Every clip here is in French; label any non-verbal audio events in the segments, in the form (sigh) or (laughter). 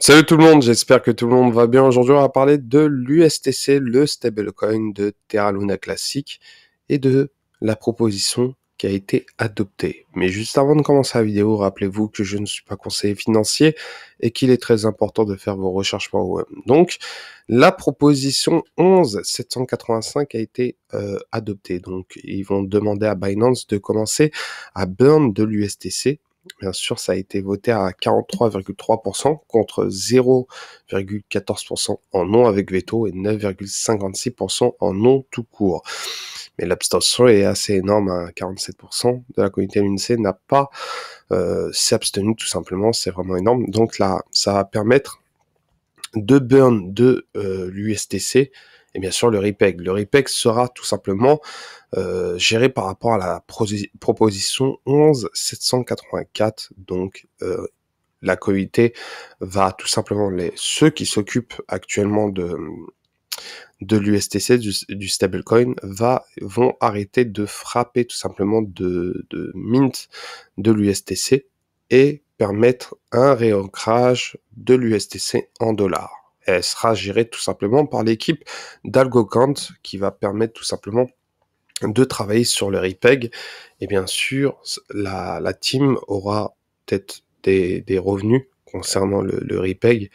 Salut tout le monde, j'espère que tout le monde va bien. Aujourd'hui, on va parler de l'USTC, le stablecoin de Terra Luna Classic, et de la proposition qui a été adoptée. Mais juste avant de commencer la vidéo, rappelez-vous que je ne suis pas conseiller financier et qu'il est très important de faire vos recherches par vous-même. Donc, la proposition 11785 a été euh, adoptée. Donc, ils vont demander à Binance de commencer à burn de l'USTC Bien sûr, ça a été voté à 43,3% contre 0,14% en non avec veto et 9,56% en non tout court. Mais l'abstention est assez énorme, 47% hein. de la communauté MNC n'a pas euh, s'abstenu tout simplement, c'est vraiment énorme. Donc là, ça va permettre de burn de euh, l'USTC et bien sûr le RIPEG. Le RIPEG sera tout simplement euh, géré par rapport à la proposition 11784, donc euh, la comité va tout simplement les ceux qui s'occupent actuellement de de l'USTC du, stablecoin va vont arrêter de frapper tout simplement de, de mint de l'USTC et permettre un réancrage de l'USTC en dollars elle sera gérée tout simplement par l'équipe d'AlgoCant qui va permettre tout simplement de travailler sur le RIPEG. Et bien sûr, la, team aura peut-être des, revenus concernant le, le RIPEG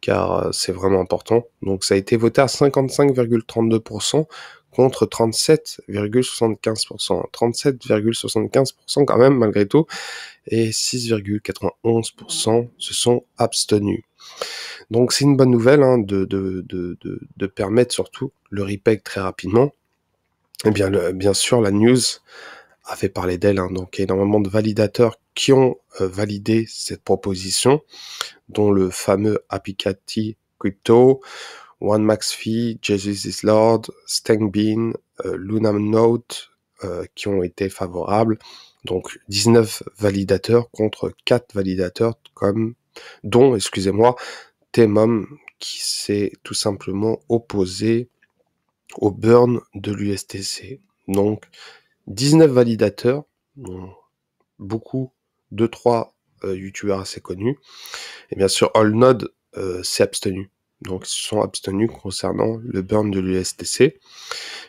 car euh, c'est vraiment important. Donc ça a été voté à 55,32% contre 37,75%. 37,75% quand même malgré tout. Et 6,91% se sont abstenus. Donc c'est une bonne nouvelle hein, de, de, de, de, permettre surtout le repeg très rapidement. Et eh bien, le, bien sûr, la news a fait parler d'elle, hein. donc il y a énormément de validateurs qui ont euh, validé cette proposition, dont le fameux Apicati Crypto, One Max Jesus is Lord, Stangbean, euh, Note, euh, qui ont été favorables. Donc 19 validateurs contre 4 validateurs comme dont, excusez-moi, Themum qui s'est tout simplement opposé au burn de l'USTC. Donc 19 validateurs, beaucoup, 2-3 euh, assez connus. Et bien sûr, AllNode euh, s'est abstenu. Donc ils se sont abstenus concernant le burn de l'USTC.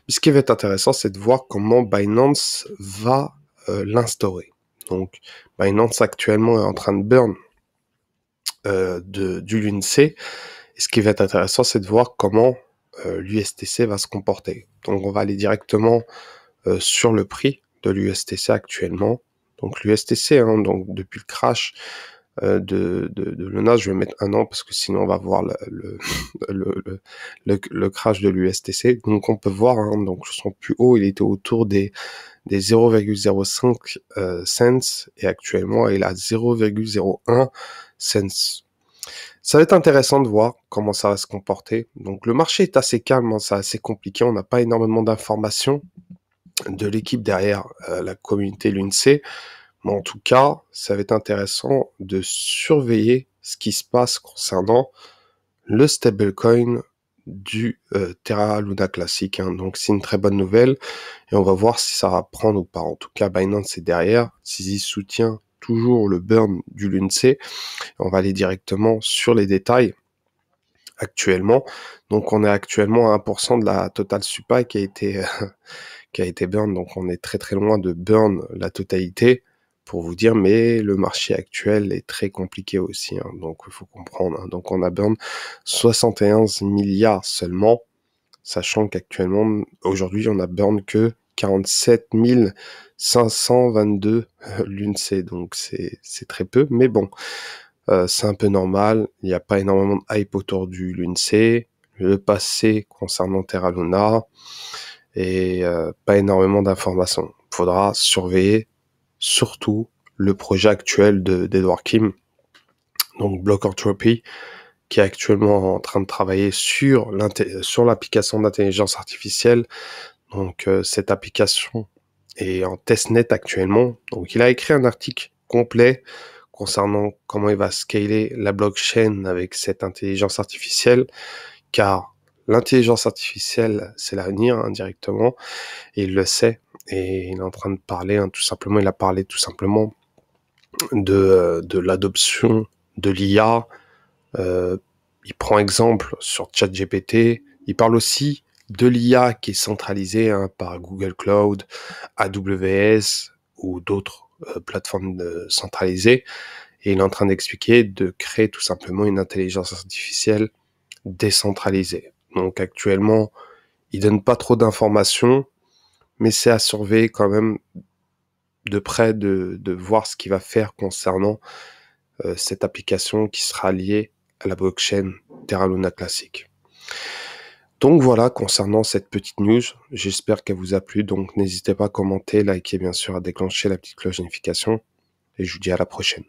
Ce qui va être intéressant, c'est de voir comment Binance va euh, l'instaurer. Donc Binance actuellement est en train de burn euh, de, du l'UNC. Et ce qui va être intéressant, c'est de voir comment euh, l'USTC va se comporter. Donc on va aller directement euh, sur le prix de l'USTC actuellement. Donc l'USTC, hein, donc depuis le crash de, de, je vais mettre un an parce que sinon on va voir le, le, (laughs) crash de l'USTC. Donc on peut voir, hein, donc son plus haut, il était autour des des 0,05 euh, cents et actuellement il a 0,01 cents. Ça va être intéressant de voir comment ça va se comporter. Donc le marché est assez calme, hein, c'est assez compliqué, on n'a pas énormément d'informations de l'équipe derrière euh, la communauté l'UNC. E. Mais en tout cas, ça va être intéressant de surveiller ce qui se passe concernant le stablecoin du euh, Terra Luna classique. Hein. Donc c'est une très bonne nouvelle et on va voir si ça va prendre ou pas. En tout cas, Binance est derrière. Sisi soutient toujours le burn du l'UNC, on va aller directement sur les détails actuellement. Donc on est actuellement à 1% de la totale supply qui a été (laughs) qui a été burn. Donc on est très très loin de burn la totalité pour vous dire, mais le marché actuel est très compliqué aussi, hein. donc il faut comprendre. Hein. Donc on a burn 71 milliards seulement, sachant qu'actuellement, aujourd'hui, on a burn que 47 522 l'UNC, donc c'est très peu, mais bon, euh, c'est un peu normal, il n'y a pas énormément de hype autour du l'UNC, le passé concernant Terra Luna, et euh, pas énormément d'informations. Faudra surveiller surtout le projet actuel d'Edward Kim, donc Block qui est actuellement en train de travailler sur l'application d'intelligence artificielle. Donc euh, cette application est en testnet actuellement. Donc il a écrit un article complet concernant comment il va scaler la blockchain avec cette intelligence artificielle, car l'intelligence artificielle, c'est l'avenir indirectement, hein, et il le sait et il est en train de parler, hein, tout simplement, il a parlé tout simplement de, euh, de l'adoption de l'IA. Euh, il prend exemple sur ChatGPT. Il parle aussi de l'IA qui est centralisée hein, par Google Cloud, AWS ou d'autres euh, plateformes centralisées. Et il est en train d'expliquer de créer tout simplement une intelligence artificielle décentralisée. Donc actuellement, il donne pas trop d'informations, mais c'est à surveiller quand même de près, de, de voir ce qu'il va faire concernant euh, cette application qui sera liée à la blockchain Terra Luna classique. Donc voilà, concernant cette petite news, j'espère qu'elle vous a plu, donc n'hésitez pas à commenter, liker bien sûr, à déclencher la petite cloche de notification, et je vous dis à la prochaine.